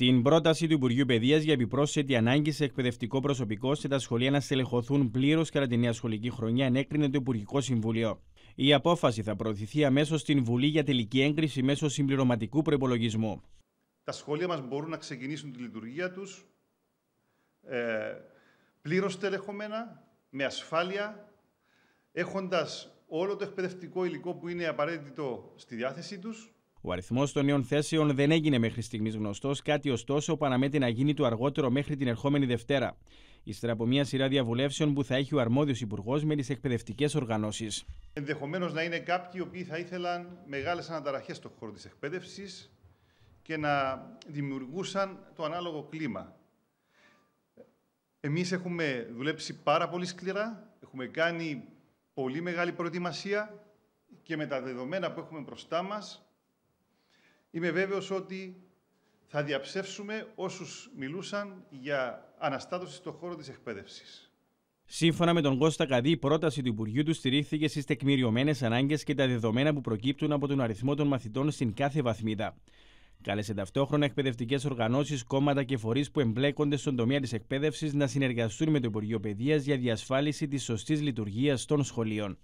Την πρόταση του Υπουργείου Παιδείας για επιπρόσθετη ανάγκη σε εκπαιδευτικό προσωπικό σε τα σχολεία να στελεχωθούν πλήρως κατά τη νέα σχολική χρονιά ενέκρινε το Υπουργικό Συμβούλιο. Η απόφαση θα προωθηθεί αμέσως στην Βουλή για τελική έγκριση μέσω συμπληρωματικού προπολογισμού. Τα σχολεία μας μπορούν να ξεκινήσουν τη λειτουργία τους ε, πλήρως στελεχωμένα, με ασφάλεια, έχοντας όλο το εκπαιδευτικό υλικό που είναι απαραίτητο στη διάθεσή τους. Ο αριθμός των νέων θέσεων δεν έγινε μέχρι στιγμής γνωστός, κάτι ωστόσο παραμένει να γίνει το αργότερο μέχρι την ερχόμενη Δευτέρα. Ύστερα από μια σειρά διαβουλεύσεων που θα έχει ο αρμόδιος υπουργός με τι εκπαιδευτικές οργανώσεις. Ενδεχομένως να είναι κάποιοι οι οποίοι θα ήθελαν μεγάλες αναταραχές στον χώρο της εκπαίδευσης και να δημιουργούσαν το ανάλογο κλίμα. Εμείς έχουμε δουλέψει πάρα πολύ σκληρά, έχουμε κάνει πολύ μεγάλη προετοιμασία και με τα δεδομένα που έχουμε μπροστά μας. Είμαι βέβαιος ότι θα διαψεύσουμε όσους μιλούσαν για αναστάτωση στον χώρο της εκπαίδευσης. Σύμφωνα με τον Κώστα Καδί, η πρόταση του Υπουργείου του στηρίχθηκε στις τεκμηριωμένες ανάγκες και τα δεδομένα που προκύπτουν από τον αριθμό των μαθητών στην κάθε βαθμίδα. Κάλεσε ταυτόχρονα εκπαιδευτικές οργανώσεις, κόμματα και φορείς που εμπλέκονται στον τομέα της εκπαίδευσης να συνεργαστούν με το Υπουργείο Παιδείας για διασφάλιση της σωστής λειτουργίας των σχολείων.